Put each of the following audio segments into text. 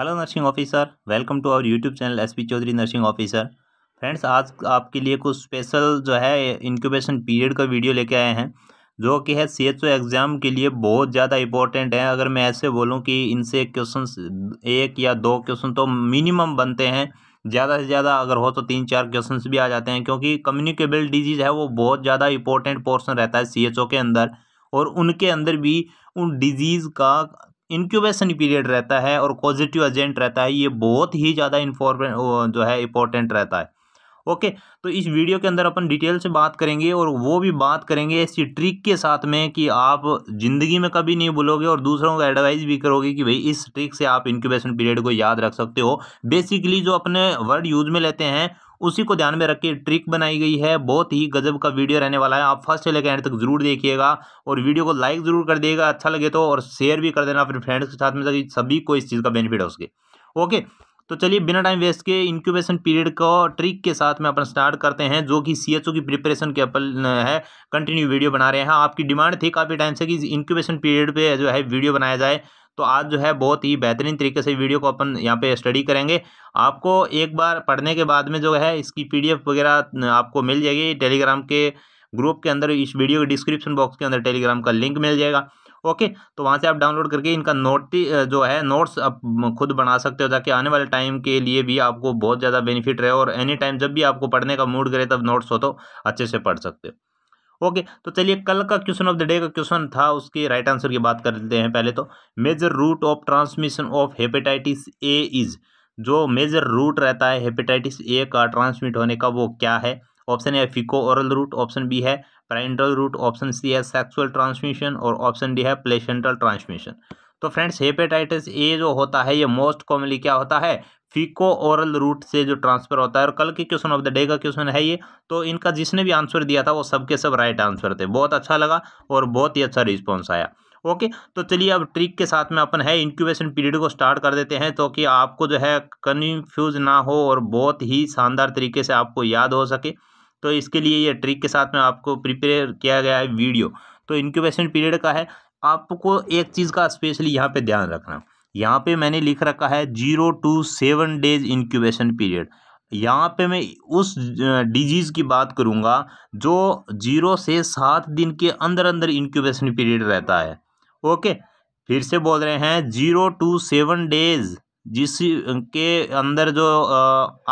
hello nursing officer welcome to our YouTube channel S P Chaudhary nursing officer friends आज आपके लिए कुछ special जो है इंक्यूबेशन पीरियड का वीडियो लेके आए हैं जो कि है सी एच ओ एग्ज़ाम के लिए बहुत ज़्यादा इंपॉर्टेंट है अगर मैं ऐसे बोलूँ कि इनसे क्वेश्चन एक या दो क्वेश्चन तो मिनिमम बनते हैं ज़्यादा से ज़्यादा अगर हो तो तीन चार क्वेश्चन भी आ जाते हैं क्योंकि कम्युनिकेबल डिजीज़ है वो बहुत ज़्यादा इंपॉर्टेंट पोर्सन रहता है सी एच ओ के अंदर और उनके अंदर भी उन डिजीज़ का इंक्यूबेशन पीरियड रहता है और पॉजिटिव एजेंट रहता है ये बहुत ही ज़्यादा इन्फॉर्मे जो है इंपॉर्टेंट रहता है ओके तो इस वीडियो के अंदर अपन डिटेल से बात करेंगे और वो भी बात करेंगे ऐसी ट्रिक के साथ में कि आप ज़िंदगी में कभी नहीं भूलोगे और दूसरों को एडवाइस भी करोगे कि भाई इस ट्रिक से आप इंक्यूबेशन पीरियड को याद रख सकते हो बेसिकली जो अपने वर्ड यूज में लेते हैं उसी को ध्यान में रख के ट्रिक बनाई गई है बहुत ही गजब का वीडियो रहने वाला है आप फर्स्ट से लेकर एंड तक जरूर देखिएगा और वीडियो को लाइक जरूर कर दिएगा अच्छा लगे तो और शेयर भी कर देना अपने फ्रेंड्स के साथ में सभी को इस चीज़ का बेनिफिट हो सके ओके तो चलिए बिना टाइम वेस्ट के इंक्यूबेशन पीरियड को ट्रिक के साथ में अपन स्टार्ट करते हैं जो कि सीएचओ की प्रिपरेशन के अपन है कंटिन्यू वीडियो बना रहे हैं हाँ, आपकी डिमांड थी काफ़ी टाइम से कि इंक्यूबेशन पीरियड पे जो है वीडियो बनाया जाए तो आज जो है बहुत ही बेहतरीन तरीके से वीडियो को अपन यहाँ पे स्टडी करेंगे आपको एक बार पढ़ने के बाद में जो है इसकी पीडीएफ वगैरह आपको मिल जाएगी टेलीग्राम के ग्रुप के अंदर इस वीडियो के डिस्क्रिप्शन बॉक्स के अंदर टेलीग्राम का लिंक मिल जाएगा ओके तो वहाँ से आप डाउनलोड करके इनका नोट जो है नोट्स आप खुद बना सकते हो ताकि आने वाले टाइम के लिए भी आपको बहुत ज़्यादा बेनिफिट रहे और एनी टाइम जब भी आपको पढ़ने का मूड करे तब नोट्स हो तो अच्छे से पढ़ सकते हो ओके तो चलिए कल का क्वेश्चन ऑफ द डे का क्वेश्चन था उसके राइट आंसर की बात कर लेते हैं पहले तो major route of transmission of hepatitis A is जो मेजर रूट रहता है हेपेटाइटिस ए का ट्रांसमिट होने का वो क्या है option A faeco oral route option B है पेरेंटल रूट ऑप्शन सी है सेक्सुअल ट्रांसमिशन और ऑप्शन डी है प्लेसेंटल ट्रांसमिशन तो फ्रेंड्स हेपेटाइटिस ए जो होता है ये मोस्ट कॉमनली क्या होता है फीको ओरल रूट से जो ट्रांसफ़र होता है और कल के क्वेश्चन ऑफ द डे का क्वेश्चन है ये तो इनका जिसने भी आंसर दिया था वो सबके सब राइट आंसर थे बहुत अच्छा लगा और बहुत ही अच्छा रिस्पॉन्स आया ओके तो चलिए अब ट्रिक के साथ में अपन है इंक्यूबेशन पीरियड को स्टार्ट कर देते हैं तो कि आपको जो है कन्फ्यूज ना हो और बहुत ही शानदार तरीके से आपको याद हो सके तो इसके लिए ये ट्रिक के साथ में आपको प्रिपेयर किया गया है वीडियो तो इंक्यूबेशन पीरियड का है आपको एक चीज़ का स्पेशली यहाँ पे ध्यान रखना यहाँ पे मैंने लिख रखा है zero to seven days incubation period यहाँ पे मैं उस डिजीज़ की बात करूँगा जो जीरो से सात दिन के अंदर अंदर इंक्यूबेशन पीरियड रहता है ओके फिर से बोल रहे हैं जीरो टू सेवन डेज जिस के अंदर जो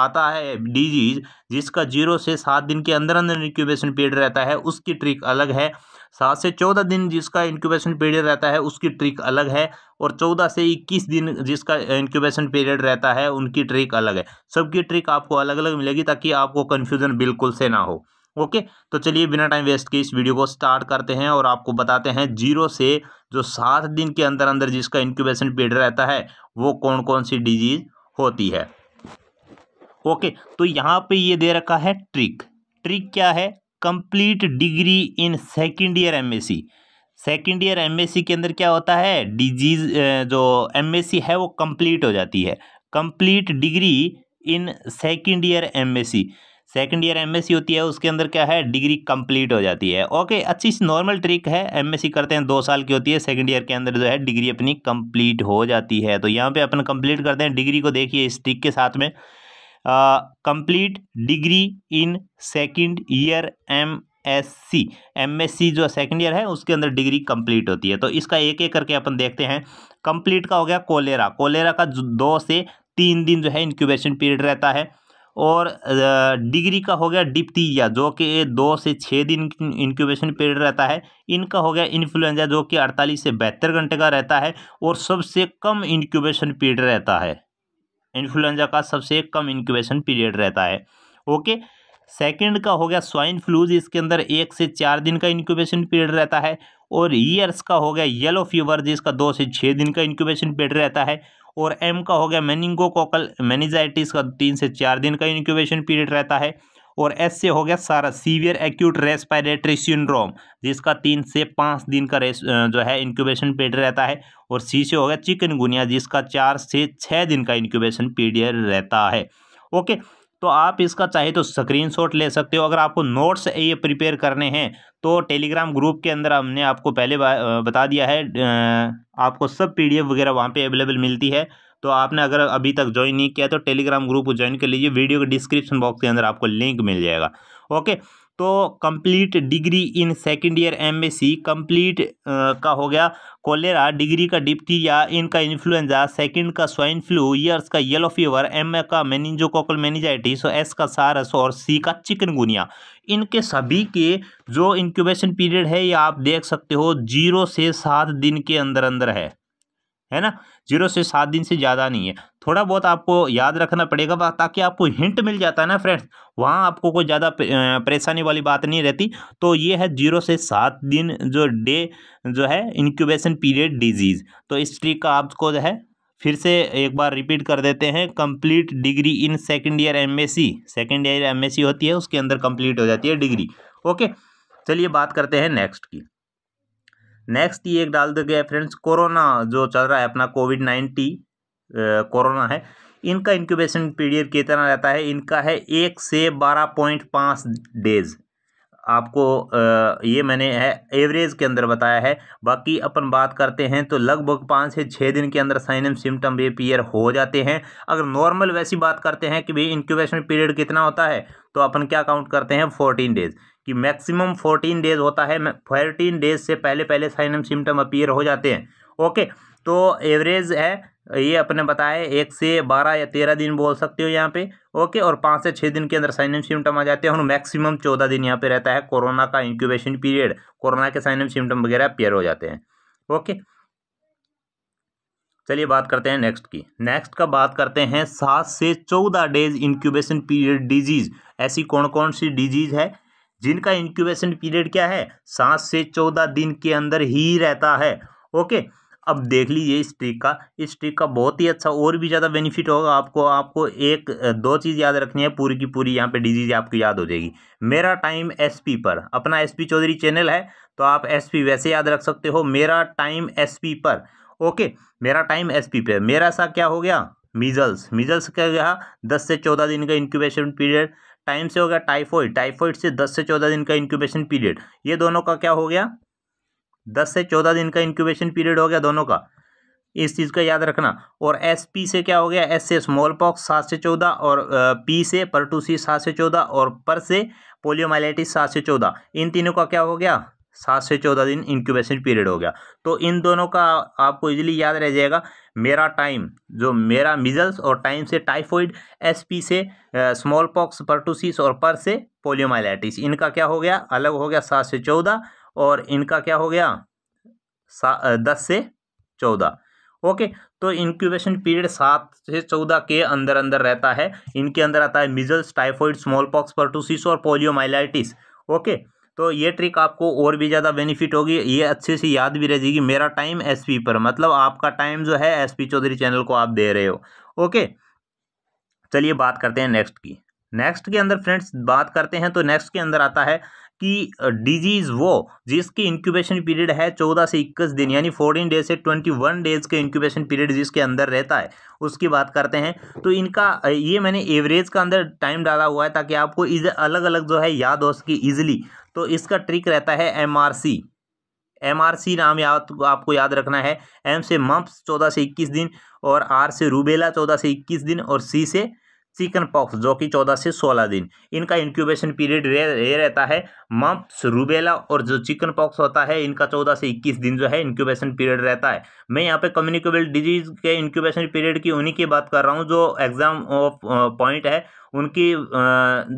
आता है डिजीज़ जिसका जीरो से सात दिन के अंदर अंदर इंक्यूबेशन पीरियड रहता है उसकी ट्रिक अलग है सात से चौदह दिन जिसका इंक्यूबेशन पीरियड रहता है उसकी ट्रिक अलग है और चौदह से इक्कीस दिन जिसका इंक्यूबेशन पीरियड रहता है उनकी ट्रिक अलग है सबकी ट्रिक आपको अलग अलग मिलेगी ताकि आपको कन्फ्यूज़न बिल्कुल से ना हो ओके तो चलिए बिना टाइम वेस्ट के इस वीडियो को स्टार्ट करते हैं और आपको बताते हैं जीरो से जो सात दिन के अंदर अंदर जिसका इंक्यूबेशन पीरियड रहता है वो कौन कौन सी डिजीज़ होती है ओके तो यहाँ पे ये दे रखा है ट्रिक ट्रिक क्या है complete degree in second year MSc second year M के अंदर क्या होता है डिजीज जो एम है वो कंप्लीट हो जाती है complete degree in second year MSc second year M होती है उसके अंदर क्या है डिग्री कंप्लीट हो जाती है ओके अच्छी नॉर्मल ट्रिक है एम करते हैं दो साल की होती है सेकेंड ईयर के अंदर जो है डिग्री अपनी कंप्लीट हो जाती है तो यहाँ पे अपन कंप्लीट करते हैं डिग्री को देखिए इस ट्रिक के साथ में complete degree in second year M S C M S C जो सेकंड ईयर है उसके अंदर डिग्री कंप्लीट होती है तो इसका एक एक करके अपन देखते हैं कंप्लीट का हो गया कोलेरा कोलेरा का दो से तीन दिन जो है इंक्यूबेशन पीरियड रहता है और डिग्री का हो गया डिप्तीजा जो कि दो से छः दिन इंक्यूबेशन पीरियड रहता है इनका हो गया इन्फ्लुएंजा जो कि अड़तालीस से बहत्तर घंटे का रहता है और सबसे कम इंक्यूबेशन पीरियड रहता है इन्फ्लुएंजा का सबसे कम इंक्यूबेशन पीरियड रहता है ओके सेकंड का हो गया स्वाइन फ्लूज इसके अंदर एक से चार दिन का इंक्यूबेशन पीरियड रहता है और ईयर्स का हो गया येलो फीवर जिसका दो से छः दिन का इंक्यूबेशन पीरियड रहता है और एम का हो गया मैनिंगोकोकल मैनिजाइटिस का तीन से चार दिन का इंक्यूबेशन पीरियड रहता है और एस से हो गया सारा सीवियर एक्यूट रेस्पायरेटरी सिंड्रोम जिसका तीन से पाँच दिन का रेस जो है इंक्यूबेशन पीरियड रहता है और सी से हो गया चिकनगुनिया जिसका चार से छः दिन का इंक्यूबेशन पीरियड रहता है ओके तो आप इसका चाहे तो स्क्रीनशॉट ले सकते हो अगर आपको नोट्स ये प्रिपेयर करने हैं तो टेलीग्राम ग्रुप के अंदर हमने आपको पहले बता दिया है आपको सब पीडीएफ वगैरह वहाँ पे अवेलेबल मिलती है तो आपने अगर अभी तक ज्वाइन नहीं किया तो टेलीग्राम ग्रुप को ज्वाइन कर लीजिए वीडियो के डिस्क्रिप्शन बॉक्स के अंदर आपको लिंक मिल जाएगा ओके तो complete degree in second year M C complete का हो गया कोलेरा डिग्री का या इनका इन्फ्लुएंजा सेकंड का स्वाइन फ्लू ईयर्स का येलो फीवर एम ए का मेनिजोकोकल मेनिजाइटिस और एस का सारस और सी का चिकनगुनिया इनके सभी के जो इंक्यूबेशन पीरियड है ये आप देख सकते हो जीरो से सात दिन के अंदर अंदर है है ना जीरो से सात दिन से ज़्यादा नहीं है थोड़ा बहुत आपको याद रखना पड़ेगा ताकि आपको हिंट मिल जाता है ना फ्रेंड्स वहाँ आपको कोई ज़्यादा परेशानी वाली बात नहीं रहती तो ये है जीरो से सात दिन जो डे जो है इंक्यूबेशन पीरियड डिजीज़ तो इस ट्रिक का आपको जो है फिर से एक बार रिपीट कर देते हैं complete degree in second year MSc second year MSc होती है उसके अंदर कंप्लीट हो जाती है डिग्री ओके चलिए बात करते हैं नेक्स्ट की नेक्स्ट ये एक डाल दिया गया फ्रेंड्स कोरोना जो चल रहा है अपना कोविड नाइन्टी कोरोना है इनका इंक्यूबेशन पीरियड कितना रहता है इनका है एक से बारह पॉइंट पाँच डेज आपको ये मैंने है एवरेज के अंदर बताया है बाकी अपन बात करते हैं तो लगभग पाँच से छः दिन के अंदर साइन एम सिम्टम भी अपीयर हो जाते हैं अगर नॉर्मल वैसी बात करते हैं कि भाई इंक्यूबेशन पीरियड कितना होता है तो अपन क्या काउंट करते हैं फोर्टीन डेज कि मैक्सिमम फोर्टीन डेज होता है फोर्टीन डेज से पहले पहले साइन एम सिम्टम अपीयर हो जाते हैं ओके तो एवरेज है ये अपने बताया एक से बारह या तेरह दिन बोल सकते हो यहाँ पे ओके और पाँच से छः दिन के अंदर साइन एम सिम्टम आ जाते हैं और मैक्सिमम चौदह दिन यहाँ पे रहता है कोरोना का इंक्यूबेशन पीरियड कोरोना के साइन एम सिम्टम वगैरह अपीयर हो जाते हैं ओके चलिए बात करते हैं नेक्स्ट की नेक्स्ट का बात करते हैं सात से चौदह डेज इंक्यूबेशन पीरियड डिजीज़ ऐसी कौन कौन सी डिजीज़ है जिनका इंक्यूबेशन पीरियड क्या है सात से चौदह दिन के अंदर ही रहता है ओके अब देख लीजिए इस ट्रिक का इस ट्रिक का बहुत ही अच्छा और भी ज़्यादा बेनिफिट होगा आपको आपको एक दो चीज़ याद रखनी है पूरी की पूरी यहाँ पे डिजीज आपको याद हो जाएगी मेरा टाइम एसपी पर अपना एसपी चौधरी चैनल है तो आप एसपी वैसे याद रख सकते हो मेरा टाइम एसपी पर ओके मेरा टाइम एस पर मेरा सा क्या हो गया मीजल्स मीजल्स क्या गया दस से चौदह दिन का इंक्यूबेशन पीरियड टाइम से हो गया टाइफॉइड टाइफॉइड से दस से चौदह दिन का इंक्यूबेशन पीरियड ये दोनों का क्या हो गया दस से चौदह दिन का इंक्यूबेशन पीरियड हो गया दोनों का इस चीज़ का याद रखना और एस पी से क्या हो गया एस से स्मॉल पॉक्स सात से चौदह और पी से पर टू सी सात से चौदह और पर से पोलियोमाइलाइटिस सात से चौदह इन तीनों का क्या हो गया सात से चौदह दिन इंक्यूबेशन पीरियड हो गया तो इन दोनों का आपको इजीली याद रह जाएगा मेरा टाइम जो मेरा मिजल्स और टाइम से टाइफॉइड एसपी से स्मॉल पॉक्स पर्टूसिस और पर से पोलियोमाइलाइटिस इनका क्या हो गया अलग हो गया सात से चौदह और इनका क्या हो गया दस से चौदह ओके तो इंक्यूबेशन पीरियड सात से चौदह के अंदर अंदर रहता है इनके अंदर आता है measles typhoid smallpox pertussis और पोलियोमाइलाइटिस ओके तो ये ट्रिक आपको और भी ज़्यादा बेनिफिट होगी ये अच्छे से याद भी रह जाएगी मेरा टाइम एस पी पर मतलब आपका टाइम जो है एस पी चौधरी चैनल को आप दे रहे हो ओके चलिए बात करते हैं नेक्स्ट की नेक्स्ट के अंदर फ्रेंड्स बात करते हैं तो नेक्स्ट के अंदर आता है की डिजीज़ वो जिसकी इंक्यूबेशन पीरियड है चौदह से इक्कीस दिन यानी फोर्टीन डेज से ट्वेंटी वन डेज के इंक्यूबेशन पीरियड जिसके अंदर रहता है उसकी बात करते हैं तो इनका ये मैंने एवरेज का अंदर टाइम डाला हुआ है ताकि आपको इज अलग अलग जो है याद हो सके ईजिली तो इसका ट्रिक रहता है M R C M R C नाम याद आपको याद रखना है एम से मम्प्स चौदह से इक्कीस दिन और आर से रूबेला चौदह से इक्कीस दिन और सी से चिकन पॉक्स जो कि चौदह से सोलह दिन इनका इंक्यूबेशन पीरियड ये रहता है मम्प्स रूबेला और जो चिकन पॉक्स होता है इनका चौदह से इक्कीस दिन जो है इंक्यूबेशन पीरियड रहता है मैं यहाँ पे कम्युनिकेबल डिजीज के इंक्यूबेशन पीरियड की उन्हीं की बात कर रहा हूँ जो एग्जाम ऑफ पॉइंट है उनकी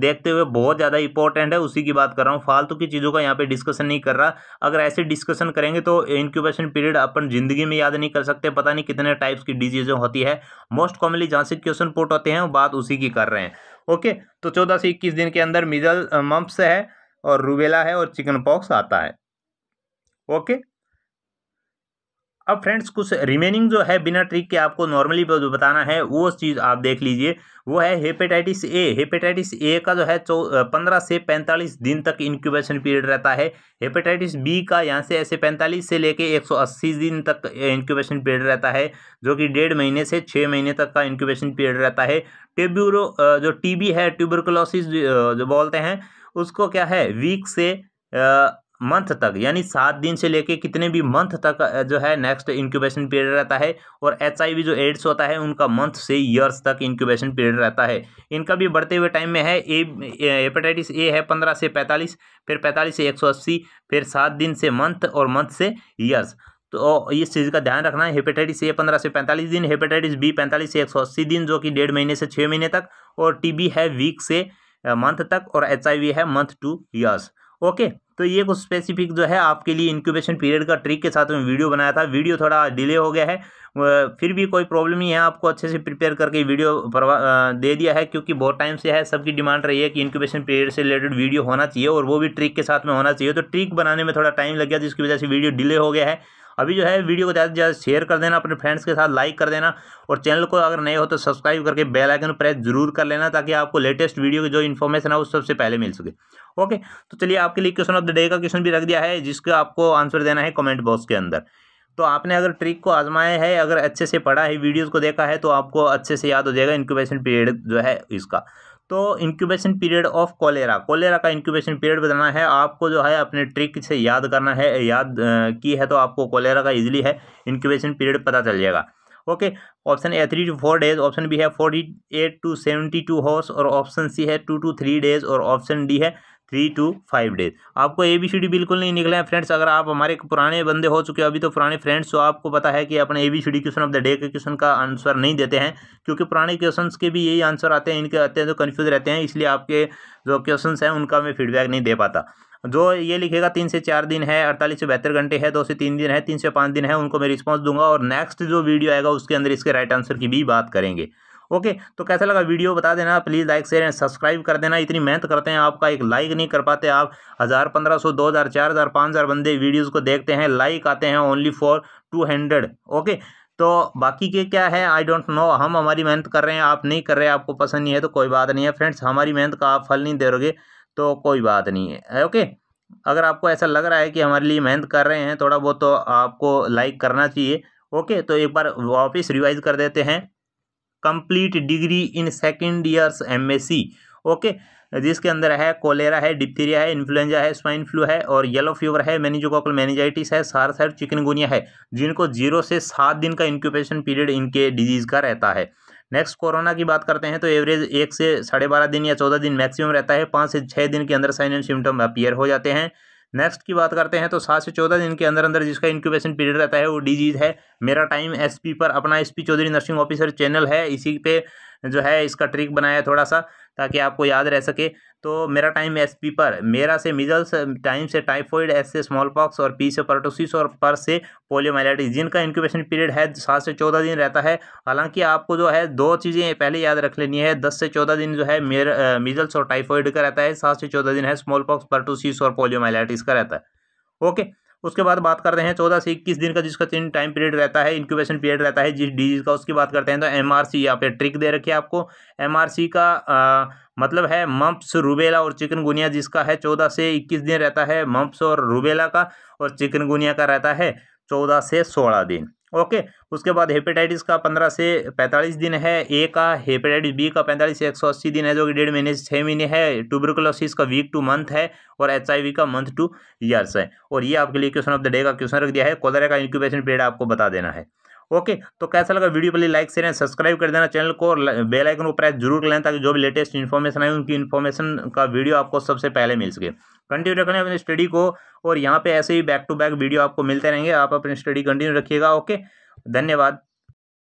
देखते हुए बहुत ज़्यादा इंपॉर्टेंट है उसी की बात कर रहा हूँ फालतू की चीज़ों का यहाँ पे डिस्कशन नहीं कर रहा अगर ऐसे डिस्कशन करेंगे तो इंक्यूबेशन पीरियड अपन जिंदगी में याद नहीं कर सकते पता नहीं कितने टाइप्स की डिजीजें होती है मोस्ट कॉमनली जहाँ से क्वेश्चन पोर्ट होते हैं बात उसी की कर रहे हैं ओके तो चौदह से इक्कीस दिन के अंदर मिजल मम्प्स है और रूबेला है और चिकन पॉक्स आता है ओके अब फ्रेंड्स कुछ रिमेनिंग जो है बिना ट्रिक के आपको नॉर्मली बताना है वो चीज़ आप देख लीजिए वो है हेपेटाइटिस ए हेपेटाइटिस ए का जो है चौ पंद्रह से पैंतालीस दिन तक इंक्यूबेशन पीरियड रहता है हेपेटाइटिस बी का यहाँ से ऐसे पैंतालीस से लेके एक सौ अस्सी दिन तक इंक्यूबेशन पीरियड रहता है जो कि डेढ़ महीने से छः महीने तक का इंक्यूबेशन पीरियड रहता है टेब्यूरो जो टी है ट्यूबरकोलोसिस जो बोलते हैं उसको क्या है वीक से मंथ तक यानी सात दिन से लेके कितने भी मंथ तक जो है नेक्स्ट इंक्यूबेशन पीरियड रहता है और एच जो एड्स होता है उनका मंथ से ईयर्स तक इंक्यूबेशन पीरियड रहता है इनका भी बढ़ते हुए टाइम में है ए हेपेटाइटिस ए है पंद्रह से पैंतालीस फिर पैंतालीस से एक सौ अस्सी फिर सात दिन से मंथ और मंथ से ईयर्स तो इस चीज़ का ध्यान रखना है हेपेटाइटिस ए पंद्रह से पैंतालीस दिन हेपेटाइटिस बी पैंतालीस से एक सौ अस्सी दिन जो कि डेढ़ महीने से छः महीने तक और टी है वीक से मंथ तक और एच है मंथ टू ईयर्स ओके तो ये कुछ स्पेसिफिक जो है आपके लिए इंक्यूबेशन पीरियड का ट्रिक के साथ में वीडियो बनाया था वीडियो थोड़ा डिले हो गया है फिर भी कोई प्रॉब्लम नहीं है आपको अच्छे से प्रिपेयर करके वीडियो दे दिया है क्योंकि बहुत टाइम से है सबकी डिमांड रही है कि इंक्यूबेशन पीरियड से रिलेटेड वीडियो होना चाहिए और वो भी ट्रिक के साथ में होना चाहिए तो ट्रिक बनाने में थोड़ा टाइम लग गया जिसकी वजह से वीडियो डिले हो गया है अभी जो है वीडियो को ज़्यादा से ज़्यादा शेयर कर देना अपने फ्रेंड्स के साथ लाइक कर देना और चैनल को अगर नए हो तो सब्सक्राइब करके बेल आइकन प्रेस जरूर कर लेना ताकि आपको लेटेस्ट वीडियो की जो इन्फॉर्मेशन है वो सबसे पहले मिल सके ओके तो चलिए आपके लिए क्वेश्चन ऑफ द डे का क्वेश्चन भी रख दिया है जिसका आपको आंसर देना है कॉमेंट बॉक्स के अंदर तो आपने अगर ट्रिक को आजमाया है अगर अच्छे से पढ़ा है वीडियोज़ को देखा है तो आपको अच्छे से याद हो जाएगा इनक्यूबेशन पीरियड जो है इसका तो incubation period of cholera cholera का इंक्यूबेशन पीरियड बताना है आपको जो है अपने ट्रिक से याद करना है याद की है तो आपको कोलेरा का इजीली है इंक्यूबेशन पीरियड पता चल जाएगा okay option A three to four days option B है forty eight to seventy two hours और ऑप्शन सी है टू टू थ्री डेज और ऑप्शन डी है थ्री टू फाइव डेज आपको ए बी सी डी बिल्कुल नहीं निकले है फ्रेंड्स अगर आप हमारे पुराने बंदे हो चुके हो अभी तो पुराने फ्रेंड्स तो आपको पता है कि अपने A B C D question of the day के क्वेश्चन का आंसर नहीं देते हैं क्योंकि पुराने क्वेश्चन के भी यही आंसर आते हैं इनके आते हैं तो कन्फ्यूज रहते हैं इसलिए आपके जो क्वेश्चन हैं उनका मैं फीडबैक नहीं दे पाता जो ये लिखेगा तीन से चार दिन है अड़तालीस से बहत्तर घंटे है दो से तीन दिन है तीन से पाँच दिन है उनको मैं रिस्पॉन्स दूंगा और नेक्स्ट जो वीडियो आएगा उसके अंदर इसके राइट आंसर की भी बात करेंगे ओके तो कैसा लगा वीडियो बता देना please like share and subscribe कर देना इतनी मेहनत करते हैं आपका एक लाइक नहीं कर पाते आप हज़ार पंद्रह सौ दो हज़ार चार हज़ार पाँच हज़ार बंदे वीडियोज़ को देखते हैं लाइक आते हैं only for two hundred okay तो बाकी के क्या है आई डोंट नो हम हमारी मेहनत कर रहे हैं आप नहीं कर रहे आपको पसंद नहीं है तो कोई बात नहीं है फ्रेंड्स हमारी मेहनत का आप फल नहीं दे रोगे तो कोई बात नहीं है ओके अगर आपको ऐसा लग रहा है कि हमारे लिए मेहनत कर रहे हैं थोड़ा बहुत तो आपको लाइक करना चाहिए ओके तो एक बार वापस रिवाइज कर देते हैं complete degree in second years M okay जिसके अंदर है कोलेरा है डिप्थीरिया है इन्फ्लुएंजा है स्वाइन फ्लू है और येलो फीवर है मैनिजोकॉकल मैनीजाइटिस है सार्स है चिकनगुनिया है जिनको जीरो से सात दिन का इंक्यूबेशन पीरियड इनके डिजीज़ का रहता है नेक्स्ट कोरोना की बात करते हैं तो एवरेज एक से साढ़े बारह दिन या चौदह दिन मैक्सिमम रहता है पाँच से छः दिन के अंदर साइन एंड सिम्टम अपीयर हो जाते हैं नेक्स्ट की बात करते हैं तो सात से चौदह दिन के अंदर अंदर जिसका इंक्यूबेशन पीरियड रहता है वो डिजीज़ है मेरा टाइम एसपी पर अपना SP Chaudhary nursing officer channel है इसी पे जो है इसका ट्रिक बनाया थोड़ा सा ताकि आपको याद रह सके तो मेरा टाइम एस पी पर मेरा से मिजल्स टाइम से टाइफॉइड एस से स्मॉल पॉक्स और पी से पर्टोसिस और पर से पोलियोमाइलाइटिस जिनका इंक्यूबेशन पीरियड है सात से चौदह दिन रहता है हालांकि आपको जो है दो चीज़ें पहले याद रख लेनी है दस से चौदह दिन जो है मेरा मिजल्स और टाइफॉइड का रहता है सात से चौदह दिन है स्मॉल पॉक्स पर्टोसिस और पोलियोमाइलाइटिस का रहता है ओके उसके बाद बात करते हैं चौदह से इक्कीस दिन का जिसका तीन टाइम पीरियड रहता है इंक्यूबेशन पीरियड रहता है जिस डिजीज़ का उसकी बात करते हैं तो एम आर सी यहाँ पे ट्रिक दे रखी है आपको एम आर सी का आ, मतलब है मम्प्स रूबेला और चिकनगुनिया जिसका है चौदह से इक्कीस दिन रहता है मम्प्स और रूबेला का और चिकनगुनिया का रहता है चौदह से सोलह दिन ओके उसके बाद हेपेटाइटिस का पंद्रह से पैंतालीस दिन है ए का हेपेटाइटिस बी का पैंतालीस से एक सौ अस्सी दिन है जो कि डेढ़ महीने से छः महीने है ट्यूबरकुलोसिस का वीक टू मंथ है और एच आई वी का मंथ टू ईयर्स है और ये आपके लिए क्वेश्चन ऑफ द डे का क्वेश्चन रख दिया है कोलरा का इंक्यूबेशन पीरियड आपको बता देना है ओके तो कैसा लगा वीडियो पहले लाइक शेयर सब्सक्राइब कर देना चैनल को और बेल आइकन को प्रेस जरूर कर लेना ताकि जो भी लेटेस्ट इन्फॉर्मेशन आए उनकी इन्फॉर्मेशन का वीडियो आपको सबसे पहले मिल सके कंटिन्यू रखना अपनी स्टडी को और यहाँ पे ऐसे ही बैक टू बैक वीडियो आपको मिलते रहेंगे आप अपनी स्टडी कंटिन्यू रखिएगा ओके धन्यवाद